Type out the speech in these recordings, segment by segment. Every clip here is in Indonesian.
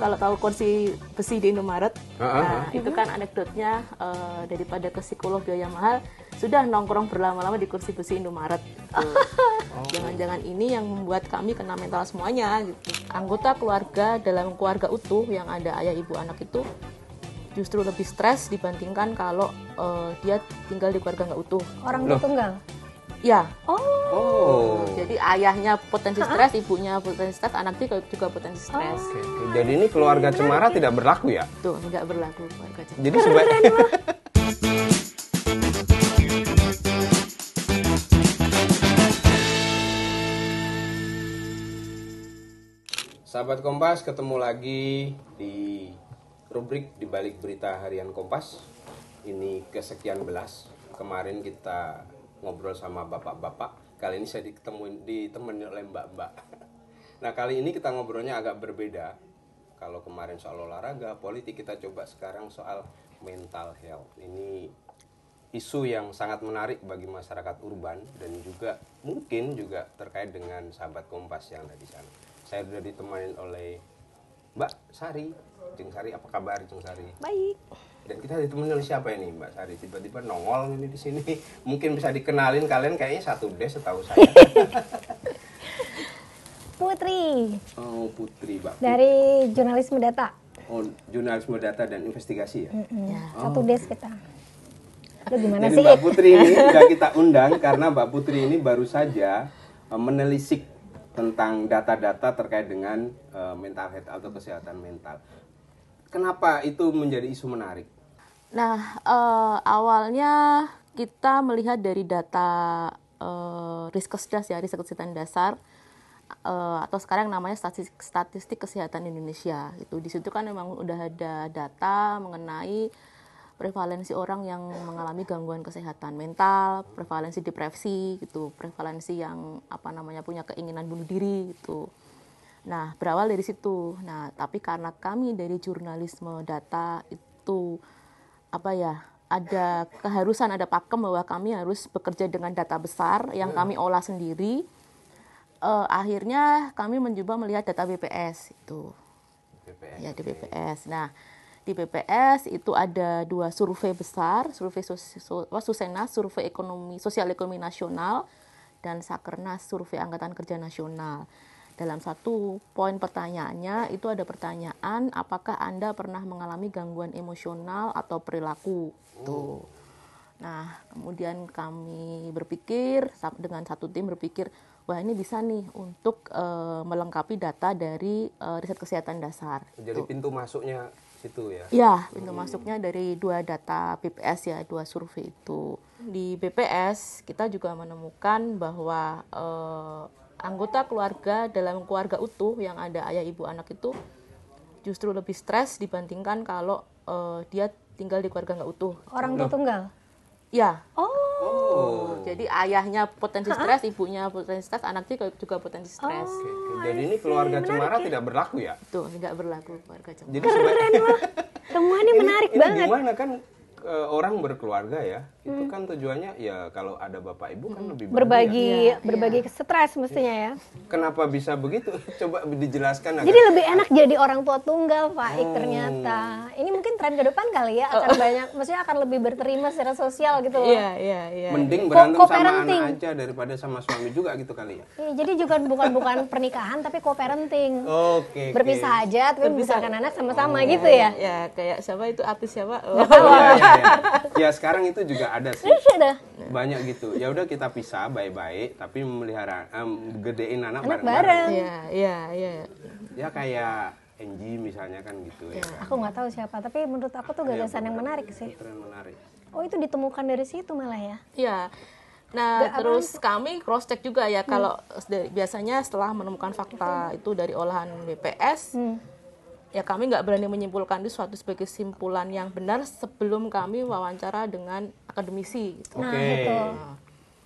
kalau tahu kursi besi di Indomaret. Uh ah, -huh. Ah, nah, ah. itu kan anekdotnya uh, daripada ke psikolog biaya mahal, sudah nongkrong berlama-lama di kursi besi Indomaret. Jangan-jangan ini yang membuat kami kena mental semuanya gitu. Anggota keluarga dalam keluarga utuh yang ada ayah, ibu, anak itu justru lebih stres dibandingkan kalau uh, dia tinggal di keluarga nggak utuh. Orang tua tunggal. Ya. Oh. oh. Jadi ayahnya potensi stres, ibunya potensi stres, anaknya juga potensi stres. Oh. Okay, Jadi ini keluarga cemara tidak berlaku ya? Tuh, nggak berlaku keluarga cemara. Jadi sebaiknya Sahabat Kompas, ketemu lagi di rubrik di balik berita harian Kompas. Ini kesekian belas. Kemarin kita ngobrol sama bapak-bapak. Kali ini saya ditemuin ditemenin oleh mbak-mbak. Nah, kali ini kita ngobrolnya agak berbeda. Kalau kemarin soal olahraga, politik, kita coba sekarang soal mental health. Ini isu yang sangat menarik bagi masyarakat urban dan juga mungkin juga terkait dengan sahabat Kompas yang ada di sana. Saya sudah ditemani oleh Mbak Sari. Jeng Sari, apa kabar Jeng Sari? Baik dan kita ditemani oleh siapa ini Mbak Sari tiba-tiba nongol ini di sini mungkin bisa dikenalin kalian kayaknya satu D setahu saya Putri oh Putri Mbak dari jurnalisme data oh jurnalisme data dan investigasi ya, ya satu oh, des okay. kita gimana Jadi sih? Mbak Putri ini sudah kita undang karena Mbak Putri ini baru saja eh, menelisik tentang data-data terkait dengan eh, mental health atau kesehatan mental. Kenapa itu menjadi isu menarik? Nah, uh, awalnya kita melihat dari data uh, eh, Riskesdas ya, Risk Kesehatan Dasar uh, atau sekarang namanya statistik, statistik kesehatan Indonesia. Itu di situ kan memang udah ada data mengenai prevalensi orang yang mengalami gangguan kesehatan mental, prevalensi depresi gitu, prevalensi yang apa namanya punya keinginan bunuh diri gitu. Nah, berawal dari situ. Nah, tapi karena kami dari jurnalisme data itu apa ya? Ada keharusan, ada pakem bahwa kami harus bekerja dengan data besar yang kami iya. olah sendiri. Uh, akhirnya kami mencoba melihat data BPS itu. BPS. Ya, di BPS. Nah, di BPS itu ada dua survei besar, survei susena, survei ekonomi sosial ekonomi nasional dan Sakernas survei Angkatan Kerja Nasional dalam satu poin pertanyaannya itu ada pertanyaan apakah Anda pernah mengalami gangguan emosional atau perilaku. Oh. Nah, kemudian kami berpikir dengan satu tim berpikir, wah ini bisa nih untuk e, melengkapi data dari e, riset kesehatan dasar. Jadi Tuh. pintu masuknya situ ya. Ya, pintu hmm. masuknya dari dua data BPS ya, dua survei itu. Di BPS kita juga menemukan bahwa e, anggota keluarga dalam keluarga utuh yang ada ayah ibu anak itu justru lebih stres dibandingkan kalau uh, dia tinggal di keluarga nggak utuh orang tua tunggal ya oh Jadi ayahnya potensi stres, ibunya potensi stres, anaknya juga potensi stres. Oh, Jadi ini keluarga menarik cemara ya. tidak berlaku ya? Tuh, tidak berlaku keluarga cemara. Jadi Keren, Semua ini menarik ini, banget. Ini gimana kan e, orang berkeluarga ya hmm. itu kan tujuannya ya kalau ada bapak ibu kan hmm. lebih berbagi ya. berbagi ya. stres mestinya ya kenapa bisa begitu coba dijelaskan agar... jadi lebih enak jadi orang tua tunggal Pak hmm. ternyata ini mungkin tren ke depan kali ya akan oh. banyak maksudnya akan lebih berterima secara sosial gitu loh iya iya iya, iya. mending berantem Co sama anak aja daripada sama suami juga gitu kali ya, ya jadi juga bukan bukan pernikahan tapi co-parenting oke okay, berpisah aja tapi berpisah. anak sama-sama oh. gitu ya ya kayak siapa itu artis siapa oh. Ya, ya sekarang itu juga ada sih iya, banyak gitu ya udah kita pisah baik-baik tapi memelihara um, gedein anak bareng-bareng ya ya ya ya kayak NG misalnya kan gitu ya. ya Aku nggak tahu siapa, tapi menurut aku tuh gagasan ya, yang menarik gitu, sih. menarik. Oh itu ditemukan dari situ malah ya? Iya. Nah Gak terus apa? kami cross check juga ya hmm. kalau biasanya setelah menemukan fakta itu dari olahan BPS. Hmm ya kami nggak berani menyimpulkan itu suatu sebagai simpulan yang benar sebelum kami wawancara dengan akademisi. Gitu. Nah, okay. itu. Nah.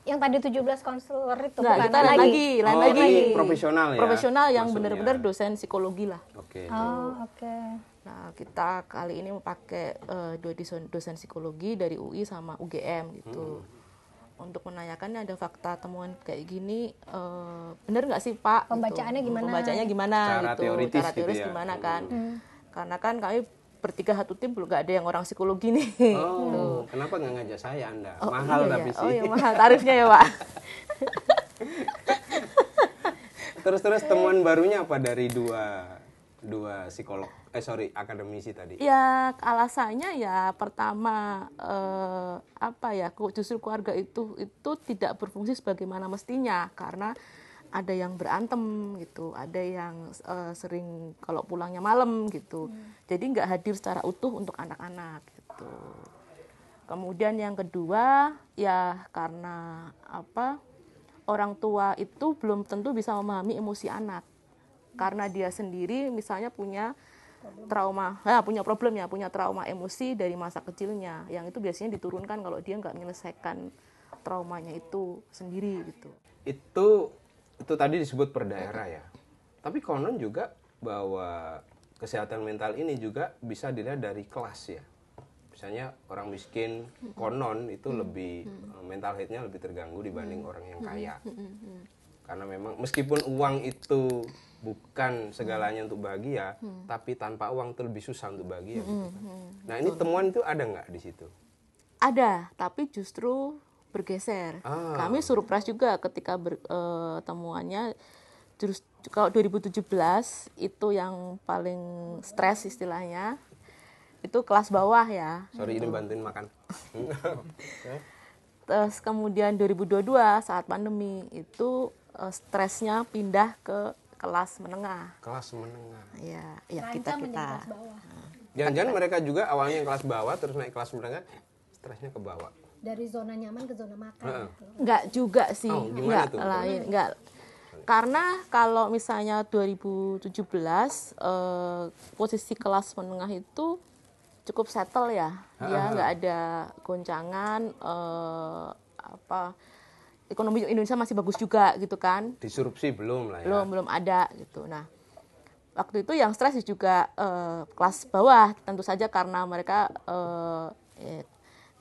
Yang tadi 17 konselor itu nah, bukan kita lagi, lagi. Oh, lagi. Iya, iya, iya. Profesional ya. Profesional yang benar-benar dosen psikologi lah. Oke. Okay. Oh, oke. Okay. Nah, kita kali ini mau pakai uh, dua dosen, dosen psikologi dari UI sama UGM gitu. Hmm untuk menanyakannya ada fakta temuan kayak gini uh, bener nggak sih pak gitu. pembacaannya gitu. gimana pembacaannya gimana cara gitu teoritis cara gitu teoritis gitu ya. gimana kan hmm. karena kan kami bertiga satu tim belum ada yang orang psikologi nih oh hmm. kenapa nggak ngajak saya anda oh, mahal iya, iya. tapi iya. sih oh iya mahal tarifnya ya pak terus terus temuan barunya apa dari dua dua psikolog eh sorry akademisi tadi ya alasannya ya pertama eh, apa ya justru keluarga itu itu tidak berfungsi sebagaimana mestinya karena ada yang berantem gitu ada yang eh, sering kalau pulangnya malam gitu hmm. jadi nggak hadir secara utuh untuk anak-anak gitu kemudian yang kedua ya karena apa orang tua itu belum tentu bisa memahami emosi anak karena dia sendiri misalnya punya trauma, ya punya problem ya, punya trauma emosi dari masa kecilnya, yang itu biasanya diturunkan kalau dia nggak menyelesaikan traumanya itu sendiri gitu. Itu itu tadi disebut per daerah ya. Tapi konon juga bahwa kesehatan mental ini juga bisa dilihat dari kelas ya. Misalnya orang miskin konon itu hmm. lebih hmm. mental headnya lebih terganggu dibanding hmm. orang yang kaya karena memang meskipun uang itu bukan segalanya hmm. untuk bahagia hmm. tapi tanpa uang itu lebih susah untuk bahagia gitu kan. hmm. gitu hmm. nah ini temuan itu ada nggak di situ ada tapi justru bergeser ah. kami surprise juga ketika ber, e, temuannya terus kalau 2017 itu yang paling stres istilahnya itu kelas bawah ya sorry gitu. ini bantuin makan terus kemudian 2022 saat pandemi itu Eh, stresnya pindah ke kelas menengah. Kelas menengah. Iya, ya kita kita. Hmm. Jangan-jangan mereka juga awalnya yang kelas bawah terus naik kelas menengah, stresnya ke bawah. Dari zona nyaman ke zona makan. Uh -uh. Gitu. Enggak juga sih, oh, enggak tuh? lain, enggak. Iya. Karena kalau misalnya 2017 eh, posisi kelas menengah itu cukup settle ya, ya nggak ada goncangan eh, apa ekonomi Indonesia masih bagus juga gitu kan disrupsi belum lah ya belum belum ada gitu nah waktu itu yang stres juga uh, kelas bawah tentu saja karena mereka uh, eh,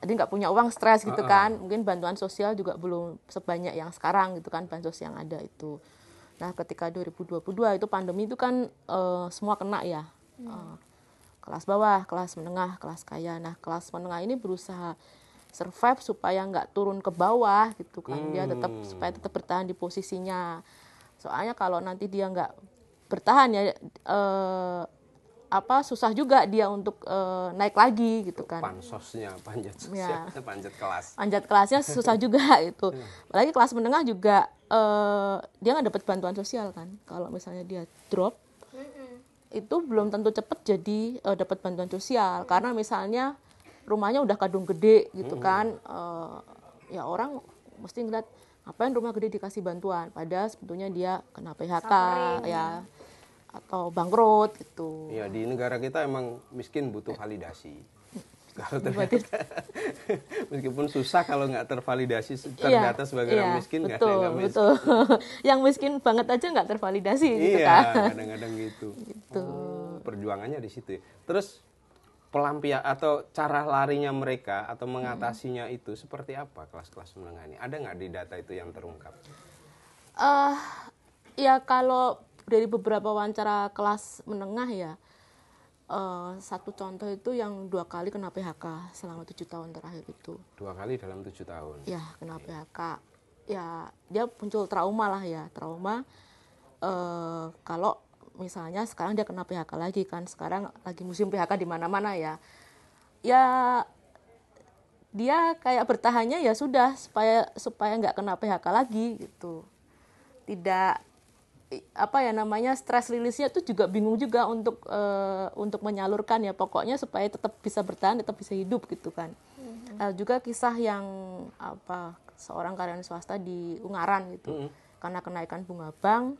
tadi nggak punya uang stres gitu uh -uh. kan mungkin bantuan sosial juga belum sebanyak yang sekarang gitu kan bansos yang ada itu nah ketika 2022 itu pandemi itu kan uh, semua kena ya hmm. uh, kelas bawah kelas menengah kelas kaya nah kelas menengah ini berusaha survive supaya nggak turun ke bawah gitu kan hmm. dia tetap supaya tetap bertahan di posisinya soalnya kalau nanti dia nggak bertahan ya eh, apa susah juga dia untuk e, naik lagi gitu kan pansosnya panjat ya. sosial, ya. panjat kelas panjat kelasnya susah juga itu hmm. apalagi kelas menengah juga e, dia nggak dapat bantuan sosial kan kalau misalnya dia drop itu belum tentu cepat jadi e, dapat bantuan sosial karena misalnya rumahnya udah kadung gede gitu hmm. kan uh, ya orang mesti ngeliat ngapain rumah gede dikasih bantuan pada sebetulnya dia kena PHK Sampai. ya iya. atau bangkrut gitu. ya di negara kita emang miskin butuh validasi. kalau ternyata meskipun susah kalau nggak tervalidasi terdata iya, sebagai iya, orang miskin nggak betul, miskin. betul. yang miskin banget aja nggak tervalidasi gitu iya, gitu kan kadang-kadang gitu, gitu. Oh, perjuangannya di situ ya. terus pelampia atau cara larinya mereka atau mengatasinya hmm. itu seperti apa kelas-kelas menengah ini ada nggak di data itu yang terungkap? Uh, ya kalau dari beberapa wawancara kelas menengah ya uh, satu contoh itu yang dua kali kena PHK selama tujuh tahun terakhir itu. Dua kali dalam tujuh tahun? Ya kena okay. PHK ya dia muncul trauma lah ya trauma uh, kalau misalnya sekarang dia kena PHK lagi kan sekarang lagi musim PHK di mana-mana ya ya dia kayak bertahannya ya sudah supaya supaya nggak kena PHK lagi gitu tidak apa ya namanya stres rilisnya tuh juga bingung juga untuk uh, untuk menyalurkan ya pokoknya supaya tetap bisa bertahan tetap bisa hidup gitu kan mm-hmm. uh, juga kisah yang apa seorang karyawan swasta di Ungaran gitu mm-hmm. karena kenaikan bunga bank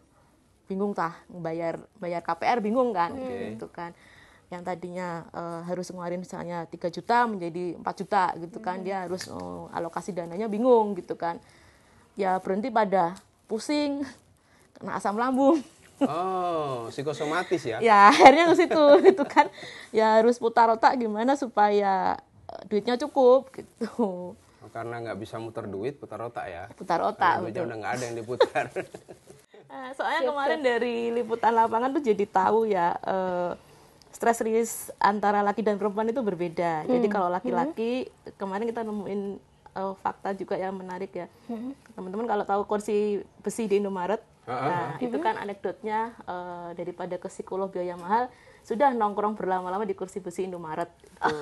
bingung tah bayar bayar KPR bingung kan okay. gitu kan yang tadinya uh, harus ngeluarin misalnya 3 juta menjadi 4 juta gitu kan hmm. dia harus uh, alokasi dananya bingung gitu kan ya berhenti pada pusing kena asam lambung Oh, psikosomatis ya? ya, akhirnya ke situ gitu kan. Ya harus putar otak gimana supaya eh, duitnya cukup gitu. Oh, karena nggak bisa muter duit, putar otak ya? Putar otak. Karena udah nggak ada yang diputar. Eh, soalnya siap, kemarin siap. dari liputan lapangan tuh jadi tahu ya uh, stress rilis antara laki dan perempuan itu berbeda. Hmm. Jadi kalau laki-laki hmm. kemarin kita nemuin uh, fakta juga yang menarik ya. Hmm. Teman-teman kalau tahu kursi besi di Indomaret, uh-huh. nah uh-huh. itu hmm. kan anekdotnya uh, daripada ke psikolog biaya mahal sudah nongkrong berlama-lama di kursi besi Indomaret gitu.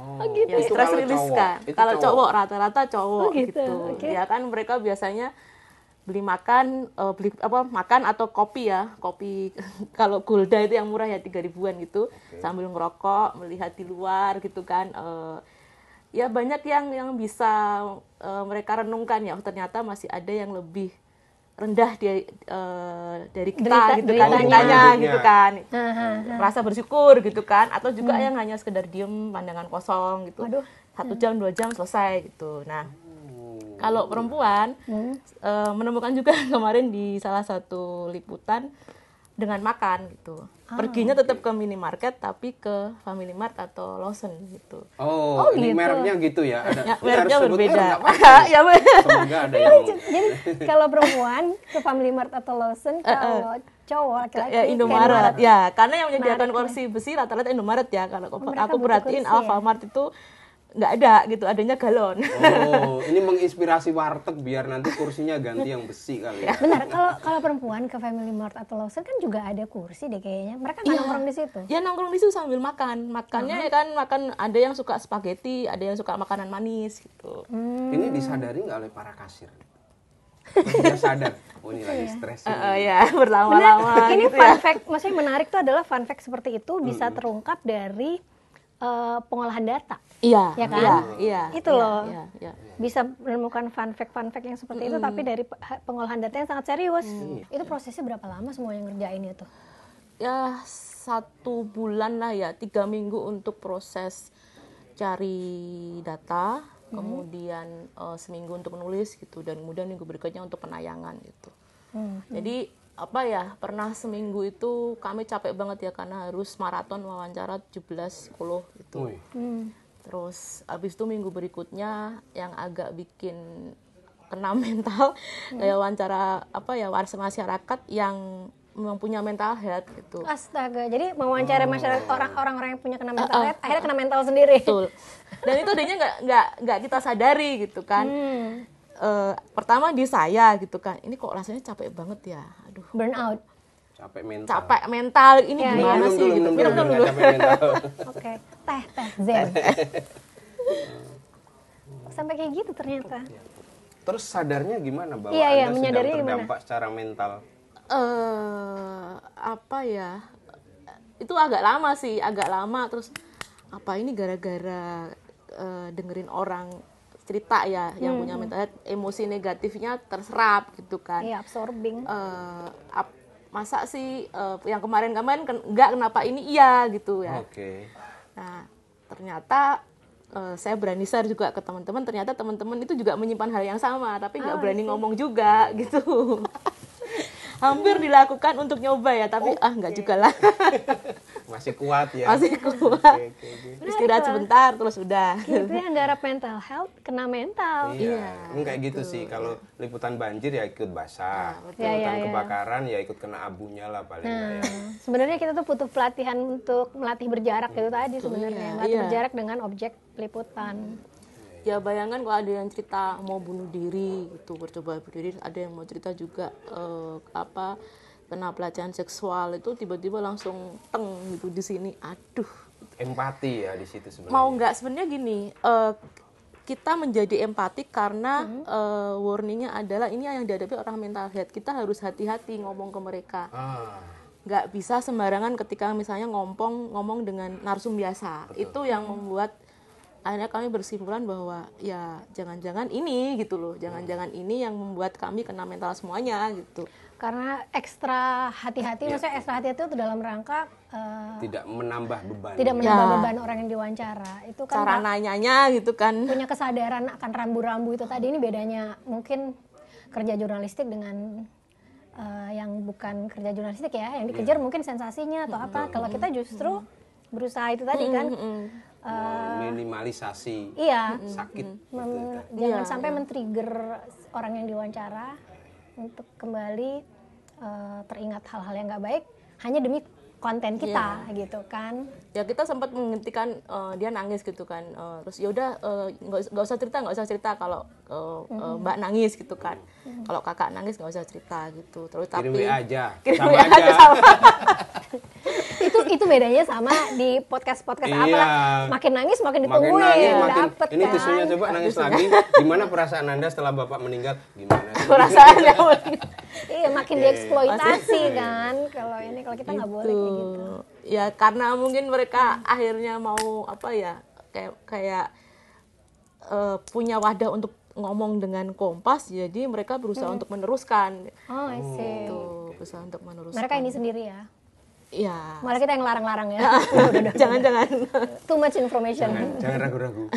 oh. oh, gitu. Ya, ya? stress rilis kan. Kalau cowok rata-rata cowok, cowok oh, gitu. gitu. Okay. Ya kan mereka biasanya beli makan uh, beli apa makan atau kopi ya kopi kalau gulda itu yang murah ya tiga ribuan gitu okay. sambil ngerokok melihat di luar gitu kan uh, ya banyak yang yang bisa uh, mereka renungkan ya oh, ternyata masih ada yang lebih rendah dia, uh, dari kita Derita, gitu kan tanya oh, gitu kan merasa bersyukur gitu kan atau juga hmm. yang hanya sekedar diem pandangan kosong gitu Aduh. satu jam dua jam selesai gitu nah kalau perempuan hmm. uh, menemukan juga kemarin di salah satu liputan dengan makan gitu. Ah, Perginya okay. tetap ke minimarket tapi ke Family Mart atau Lawson gitu. Oh, oh ini gitu. mereknya gitu ya. Ada, ya mereknya berbeda. ya, Semoga ada yang Jadi kalau perempuan ke Family Mart atau Lawson, eh, eh. kalau cowok laki-laki ya, Indomaret. Ya, karena yang menyediakan Maret. kursi besi rata-rata Indomaret ya. Kalau aku oh, perhatiin ya? Alfamart itu nggak ada gitu adanya galon oh ini menginspirasi warteg biar nanti kursinya ganti yang besi kali ya benar kalau kalau perempuan ke Family Mart atau Lawson kan juga ada kursi deh kayaknya mereka kan ya, nongkrong di situ ya nongkrong di situ sambil makan makannya uh -huh. ya kan makan ada yang suka spaghetti ada yang suka makanan manis gitu hmm. ini disadari nggak oleh para kasir dia sadar oh ini lagi iya. stres uh, uh, ya berlama-lama ini gitu ya. fun ya. fact maksudnya menarik tuh adalah fun fact seperti itu bisa -hmm. terungkap dari uh, pengolahan data Iya, ya kan? Iya, iya. Itu iya, loh. Iya, iya. Bisa menemukan fun fact fun fact yang seperti mm. itu tapi dari pengolahan data yang sangat serius. Mm. Iya. Itu prosesnya berapa lama semua yang ngerjain itu? Ya satu bulan lah ya, tiga minggu untuk proses cari data, mm. kemudian uh, seminggu untuk menulis gitu, dan kemudian minggu berikutnya untuk penayangan gitu. Mm. Jadi apa ya pernah seminggu itu kami capek banget ya karena harus maraton wawancara 17 10 gitu. Mm terus abis itu minggu berikutnya yang agak bikin kena mental hmm. kayak wawancara apa ya warga masyarakat yang memang punya mental health gitu. Astaga, jadi mewawancara oh. masyarakat orang-orang yang punya kena mental uh, uh, health, akhirnya kena mental sendiri. Betul. Dan itu adanya nggak nggak nggak kita sadari gitu kan. Hmm. Uh, pertama di saya gitu kan, ini kok rasanya capek banget ya, aduh. Burnout. Capek mental. Capek mental ini ya, gimana ya. sih? gitu. minum dulu. Oke. Okay teh teh zen sampai kayak gitu ternyata terus sadarnya gimana bahwa iya, iya, anda sedang terdampak gimana? secara mental uh, apa ya itu agak lama sih agak lama terus apa ini gara-gara uh, dengerin orang cerita ya yang punya hmm. mental health emosi negatifnya terserap gitu kan iya absorbing uh, ap, masa sih uh, yang kemarin-kemarin enggak kenapa ini iya gitu ya oke okay. Nah, ternyata uh, saya berani share juga ke teman-teman. Ternyata teman-teman itu juga menyimpan hal yang sama, tapi nggak oh, berani ngomong juga gitu. hampir hmm. dilakukan untuk nyoba ya tapi okay. ah nggak juga lah masih kuat ya masih kuat okay, okay, okay. istirahat sebentar terus udah itu yang gara mental health kena mental iya ya, kayak gitu sih kalau liputan banjir ya ikut basah nah, liputan ya, ya, kebakaran ya. ikut kena abunya lah paling nah, ya. sebenarnya kita tuh butuh pelatihan untuk melatih berjarak itu hmm. tadi sebenarnya iya, melatih iya. berjarak dengan objek liputan ya bayangkan kalau ada yang cerita mau bunuh diri itu bercoba bunuh diri ada yang mau cerita juga uh, apa kena pelecehan seksual itu tiba-tiba langsung teng gitu di sini aduh empati ya di situ sebenarnya mau nggak sebenarnya gini uh, kita menjadi empati karena hmm. uh, warningnya adalah ini yang dihadapi orang mental health kita harus hati-hati ngomong ke mereka ah. nggak ah. bisa sembarangan ketika misalnya ngompong ngomong dengan narsum biasa Betul. itu yang membuat hmm akhirnya kami bersimpulan bahwa ya jangan-jangan ini gitu loh jangan-jangan ini yang membuat kami kena mental semuanya gitu karena ekstra hati-hati ya. maksudnya ekstra hati-hati itu dalam rangka uh, tidak menambah beban tidak menambah ya. beban orang yang diwawancara itu kan cara nanyanya gitu kan punya kesadaran akan rambu-rambu itu tadi ini bedanya mungkin kerja jurnalistik dengan uh, yang bukan kerja jurnalistik ya yang dikejar ya. mungkin sensasinya atau apa kalau kita hmm. justru berusaha itu tadi hmm, kan -hmm. hmm uh, eh, minimalisasi iya, sakit. Gitu Mem gitu. Jangan ya, sampai ya. men-trigger orang yang diwawancara untuk kembali uh, teringat hal-hal yang nggak baik hanya demi konten kita yeah. gitu kan ya kita sempat menghentikan uh, dia nangis gitu kan uh, terus yaudah nggak uh, usah cerita nggak usah cerita kalau uh, mbak nangis gitu kan kalau kakak nangis nggak usah cerita gitu terus tapi kirim aja kirim sama aja, aja sama. itu itu bedanya sama di podcast podcast iya. apa makin nangis makin ditungguin makin kan? nangis, makin, dapet ini kan? tisunya coba nangis lagi gimana perasaan anda setelah bapak meninggal gimana perasaan iya makin yeah, iya. dieksploitasi kan kalau ini kalau kita nggak gitu. boleh kayak gitu ya karena mungkin mereka hmm. akhirnya mau apa ya kayak kayak uh, punya wadah untuk ngomong dengan Kompas jadi mereka berusaha hmm. untuk meneruskan oh I see itu berusaha untuk meneruskan mereka ini sendiri ya Iya. Malah kita yang larang-larang ya. Ah, jangan-jangan. Too much information. Jangan, ragu-ragu.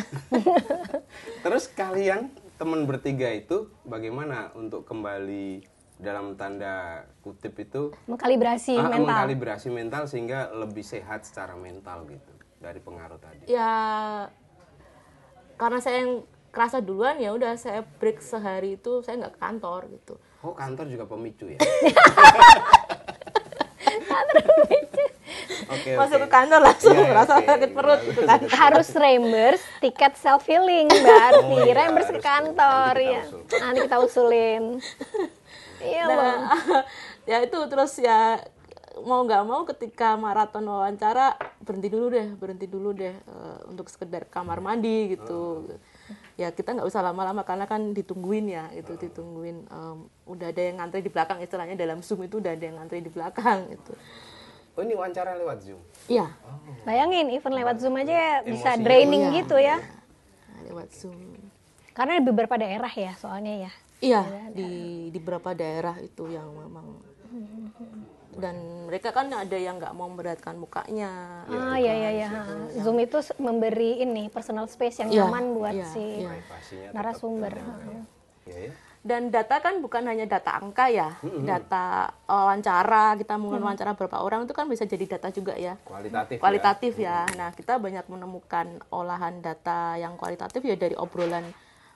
Terus kalian teman bertiga itu bagaimana untuk kembali dalam tanda kutip itu mengkalibrasi ah, ah, mental. Mengkalibrasi mental sehingga lebih sehat secara mental gitu dari pengaruh tadi. Ya karena saya yang kerasa duluan ya udah saya break sehari itu saya nggak ke kantor gitu oh kantor juga pemicu ya kantor pemicu okay, masuk okay. ke kantor langsung yeah, iya, merasa okay. sakit perut gitu kan harus reimburse tiket self healing berarti oh, iya, reimburse ke kantor ya nanti kita usulin iya nah, ya itu terus ya mau nggak mau ketika maraton wawancara berhenti dulu deh berhenti dulu deh uh, untuk sekedar kamar mandi gitu oh ya kita nggak usah lama-lama karena kan ditungguin ya itu ditungguin um, udah ada yang ngantri di belakang istilahnya dalam zoom itu udah ada yang ngantri di belakang itu Oh ini wawancara lewat zoom? Iya. Oh. Bayangin event lewat zoom aja iya. Emosi. bisa draining ya, gitu ya. ya. Lewat zoom. Karena di beberapa daerah ya soalnya ya. Iya, iya di di beberapa daerah itu yang memang hmm, hmm, hmm dan mereka kan ada yang nggak mau memberatkan mukanya iya, ah ya ya ya zoom itu memberi ini personal space yang ya, nyaman buat iya, iya. ya, si ah. ya. narasumber ya, dan data kan bukan hanya data angka ya data eh, wawancara kita wawancara hmm. berapa orang itu kan bisa jadi data juga ya kualitatif ya. kualitatif ya, ya. nah kita banyak menemukan olahan data yang kualitatif ya dari obrolan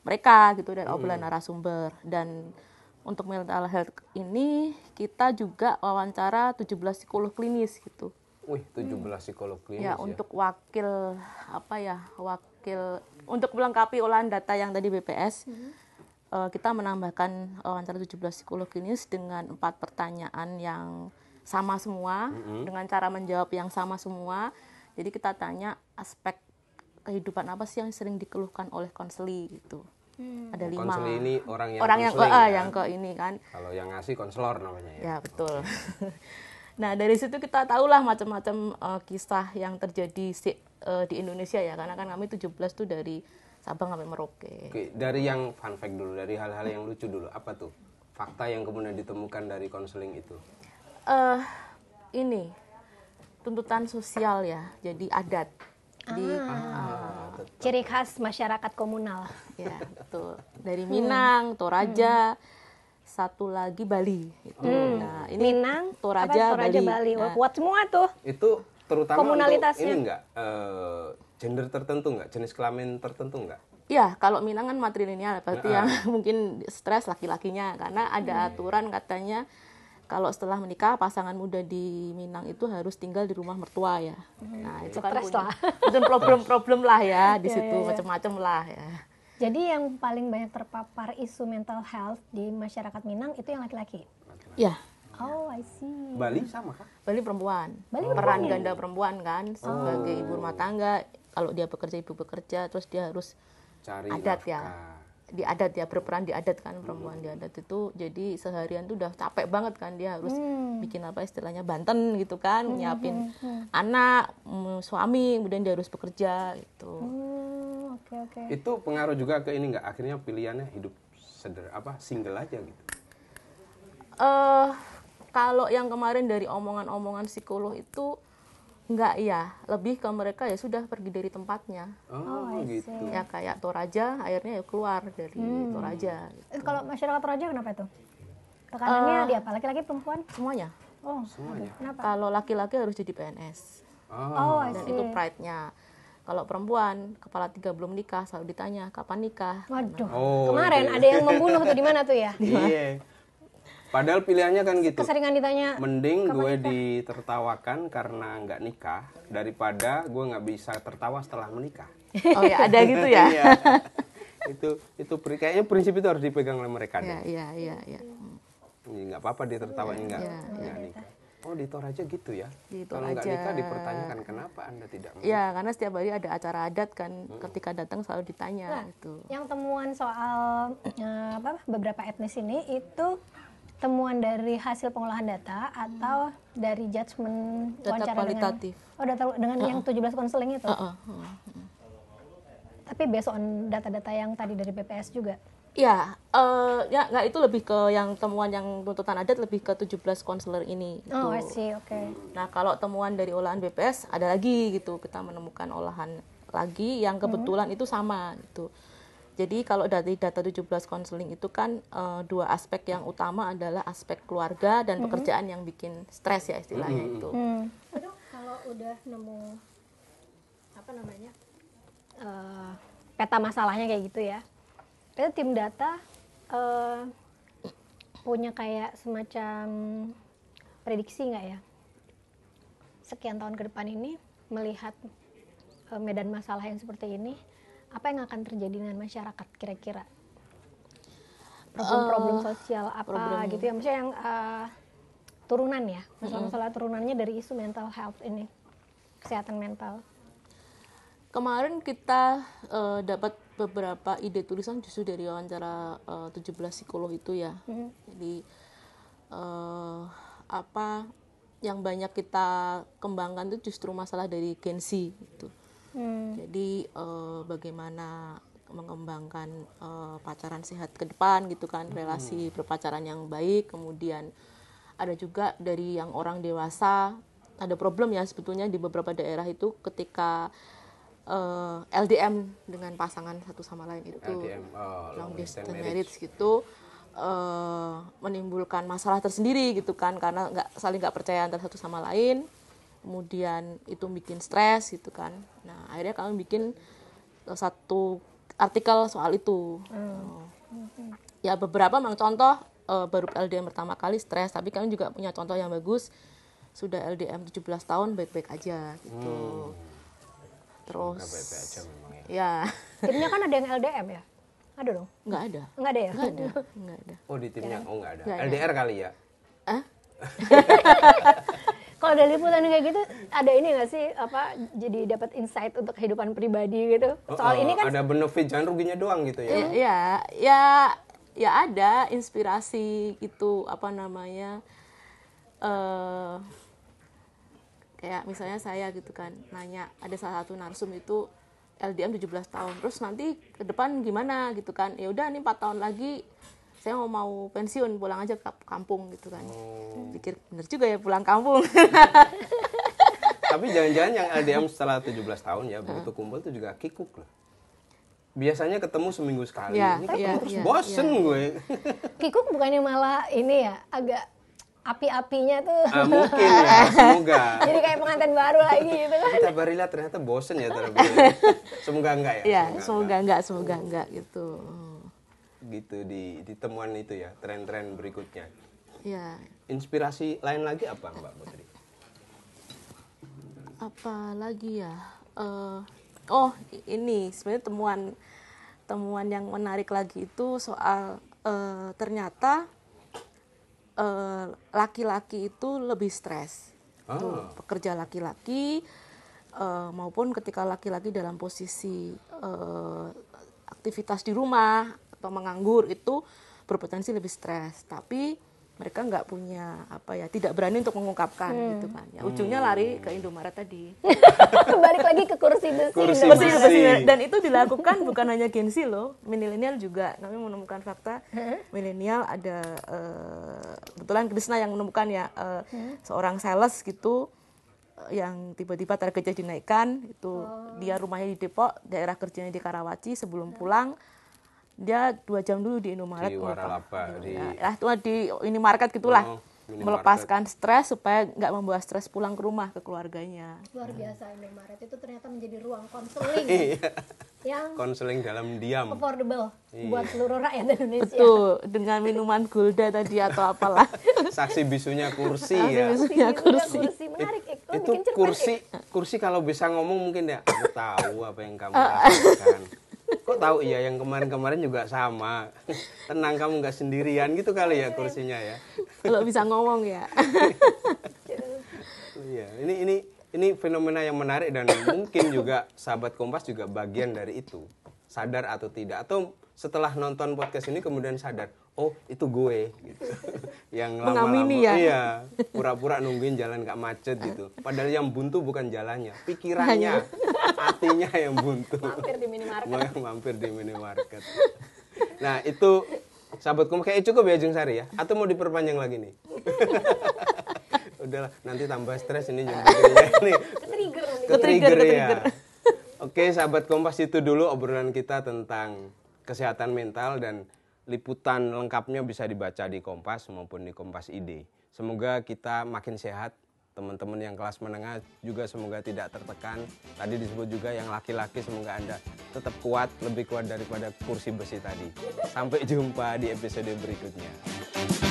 mereka gitu dari obrolan narasumber dan untuk mental health ini kita juga wawancara 17 psikolog klinis gitu. Wih, 17 hmm. psikolog ya, klinis ya, ya. untuk wakil apa ya? Wakil untuk melengkapi olahan data yang tadi BPS. Hmm. Eh, kita menambahkan wawancara 17 psikolog klinis dengan empat pertanyaan yang sama semua, hmm. dengan cara menjawab yang sama semua. Jadi kita tanya aspek kehidupan apa sih yang sering dikeluhkan oleh konseli gitu. Hmm. Ada lima. Konsel ini orang yang orang yang kok eh, kan? yang kok ini kan. Kalau yang ngasih konselor namanya ya. Ya betul. nah dari situ kita tahulah macam-macam uh, kisah yang terjadi si, uh, di Indonesia ya karena kan kami 17 tuh dari Sabang sampai Merauke. Oke, dari yang fun fact dulu, dari hal-hal yang lucu dulu, apa tuh fakta yang kemudian ditemukan dari konseling itu? Uh, ini tuntutan sosial ya, jadi adat di ah. ah. Betul. Ciri khas masyarakat komunal. Ya, betul. Dari hmm. Minang, Toraja, hmm. satu lagi Bali gitu. Hmm. Nah, ini Minang, Toraja, apa, Toraja Bali. Bali. Nah, kuat semua tuh. Itu terutama komunalitasnya. Untuk ini enggak uh, eh, gender tertentu enggak, jenis kelamin tertentu enggak? Ya, kalau Minang kan matrilineal, berarti nah, yang uh. mungkin stres laki-lakinya karena ada hmm. aturan katanya kalau setelah menikah pasangan muda di Minang itu harus tinggal di rumah mertua ya. Hmm. Nah, itu kan lah, itu problem-problem lah ya di iya, situ yeah, iya. macam-macam lah ya. Jadi yang paling banyak terpapar isu mental health di masyarakat Minang itu yang laki-laki. Ya. Oh, I see. Bali sama kan? Bali perempuan. Bali Peran ganda perempuan kan sebagai oh. ibu rumah tangga, kalau dia bekerja ibu bekerja, terus dia harus Cari adat ya di adat ya berperan di adat kan perempuan di adat itu jadi seharian tuh udah capek banget kan dia harus hmm. bikin apa istilahnya banten gitu kan hmm, nyiapin hmm, hmm. anak mm, suami kemudian dia harus bekerja gitu hmm, okay, okay. itu pengaruh juga ke ini nggak akhirnya pilihannya hidup seder apa single aja gitu uh, kalau yang kemarin dari omongan-omongan psikolog itu Enggak ya, lebih ke mereka ya sudah pergi dari tempatnya. Oh, oh gitu. Ya kayak Toraja akhirnya ya keluar dari hmm. Toraja. Gitu. Kalau masyarakat Toraja kenapa itu? Tekanannya uh, eh, dia apa? Laki-laki perempuan? Semuanya. Oh, semuanya. Kenapa? Kalau laki-laki harus jadi PNS. Ah. Oh, oh dan itu pride-nya. Kalau perempuan kepala tiga belum nikah selalu ditanya kapan nikah. Waduh. Oh, Kemarin iya. ada yang membunuh tuh di mana tuh ya? Iya. Padahal pilihannya kan gitu. Keseringan ditanya. Mending gue nikah? ditertawakan karena nggak nikah daripada gue nggak bisa tertawa setelah menikah. Oh ya, ada gitu ya. Iya. itu itu kayaknya prinsip itu harus dipegang oleh mereka deh. Iya, iya, iya. Nggak apa-apa dia tertawa nggak ya, ya. nikah. Oh di aja gitu ya? Di aja. Kalau nggak nikah dipertanyakan kenapa Anda tidak menikah? Ya karena setiap hari ada acara adat kan, hmm. ketika datang selalu ditanya. Nah, itu. Yang temuan soal eh, apa beberapa etnis ini itu temuan dari hasil pengolahan data atau hmm. dari judgement data kualitatif. Dengan, oh, data dengan uh-uh. yang 17 konseling itu. Uh-uh. Uh-uh. Tapi based on data-data yang tadi dari BPS juga. Ya, uh, ya nggak itu lebih ke yang temuan yang tuntutan adat lebih ke 17 konselor ini. Gitu. Oh, I see, oke. Okay. Nah, kalau temuan dari olahan BPS ada lagi gitu, kita menemukan olahan lagi yang mm-hmm. kebetulan hmm. itu sama gitu. Jadi kalau dari data 17 konseling itu kan uh, dua aspek yang utama adalah aspek keluarga dan mm-hmm. pekerjaan yang bikin stres ya istilahnya mm-hmm. itu. Mm. kalau udah nemu apa namanya uh, peta masalahnya kayak gitu ya, itu tim data uh, punya kayak semacam prediksi nggak ya? Sekian tahun ke depan ini melihat uh, medan masalah yang seperti ini apa yang akan terjadi dengan masyarakat kira-kira problem-problem eh, sosial apa problem. gitu ya maksudnya yang uh, turunan ya masalah-masalah turunannya dari isu mental health ini kesehatan mental kemarin kita uh, dapat beberapa ide tulisan justru dari wawancara uh, 17 psikolog itu ya hmm jadi uh, apa yang banyak kita kembangkan itu justru masalah dari Gen Z hmm. jadi uh, bagaimana mengembangkan uh, pacaran sehat ke depan gitu kan hmm. relasi berpacaran yang baik kemudian ada juga dari yang orang dewasa ada problem ya sebetulnya di beberapa daerah itu ketika uh, eh, LDM dengan pasangan satu sama lain itu LDM, oh, long, distance marriage, marriage gitu uh, menimbulkan masalah tersendiri gitu kan karena nggak saling nggak percaya antara satu sama lain kemudian itu bikin stres gitu kan nah akhirnya kami bikin e, satu artikel soal itu hmm. ya beberapa memang contoh uh, baru LDM pertama kali stres tapi kami juga punya contoh yang bagus sudah LDM 17 tahun baik-baik aja gitu hmm. terus baik -baik aja memang ya, ya. timnya kan ada yang LDM ya ada dong nggak ada nggak ada ya nggak ada nggak ada oh di timnya oh nggak ada. nggak ada LDR kali ya eh? kalau ada liputan kayak gitu ada ini gak sih apa jadi dapat insight untuk kehidupan pribadi gitu soal uh, uh, ini kan ada benefit jangan ruginya doang gitu ya iya, iya ya ya, ada inspirasi gitu apa namanya uh, kayak misalnya saya gitu kan nanya ada salah satu narsum itu LDM 17 tahun terus nanti ke depan gimana gitu kan ya udah nih 4 tahun lagi saya mau mau pensiun pulang aja ke kampung gitu kan oh. pikir bener juga ya pulang kampung tapi jangan-jangan yang LDM setelah 17 tahun ya begitu iya. kumpul tuh juga kikuk lah biasanya ketemu seminggu sekali ya, ini ya, terus ya, bosen ya. gue kikuk bukannya malah ini ya agak api-apinya tuh ah, mungkin ya semoga jadi kayak pengantin baru lagi gitu kan tabarilah ternyata bosen ya ternyata semoga enggak ya, ya semoga, semoga enggak, enggak semoga enggak, enggak gitu gitu di di temuan itu ya tren-tren berikutnya ya inspirasi lain lagi apa mbak Putri apa lagi ya uh, oh ini sebenarnya temuan temuan yang menarik lagi itu soal uh, ternyata eh, laki-laki uh, itu lebih stres Oh. Tuh, ah. pekerja laki-laki uh, maupun ketika laki-laki dalam posisi uh, aktivitas di rumah atau menganggur itu berpotensi lebih stres tapi mereka nggak punya apa ya tidak berani untuk mengungkapkan hmm. gitu kan ya ujungnya lari ke Indomaret tadi balik lagi ke kursi besi kursi besi. besi dan itu dilakukan bukan hanya Gen Z loh milenial juga kami menemukan fakta milenial ada uh, kebetulan Krisna yang menemukan ya uh, seorang sales gitu eh, yang tiba-tiba targetnya dinaikkan itu oh. dia rumahnya di Depok daerah kerjanya di Karawaci sebelum pulang dia dua jam dulu di Indomaret di Waralaba di, ya, nah, di ini market gitulah oh, melepaskan stres supaya nggak membawa stres pulang ke rumah ke keluarganya luar hmm. biasa Indomaret itu ternyata menjadi ruang konseling iya. yang konseling dalam diam affordable iya. buat seluruh rakyat Indonesia betul dengan minuman gulda tadi atau apalah saksi bisunya kursi ya saksi bisunya kursi, menarik eh, itu kursi ya? kursi kalau bisa ngomong mungkin ya aku tahu apa yang kamu ah. lakukan kok tahu iya yang kemarin-kemarin juga sama tenang kamu nggak sendirian gitu kali ya kursinya ya kalau bisa ngomong ya iya ini ini ini fenomena yang menarik dan mungkin juga sahabat kompas juga bagian dari itu sadar atau tidak atau setelah nonton podcast ini kemudian sadar oh itu gue gitu. yang lama-lama ya. iya pura-pura nungguin jalan gak macet gitu padahal yang buntu bukan jalannya pikirannya hatinya yang buntu mampir di minimarket mampir di minimarket nah itu sahabatku kayak cukup ya Jung Sari ya atau mau diperpanjang lagi nih udahlah nanti tambah stres ini jam ini ketrigger, ketrigger ya Oke, sahabat Kompas itu dulu obrolan kita tentang kesehatan mental dan liputan lengkapnya bisa dibaca di Kompas maupun di Kompas ID. Semoga kita makin sehat, teman-teman yang kelas menengah juga semoga tidak tertekan. Tadi disebut juga yang laki-laki semoga Anda tetap kuat, lebih kuat daripada kursi besi tadi. Sampai jumpa di episode berikutnya.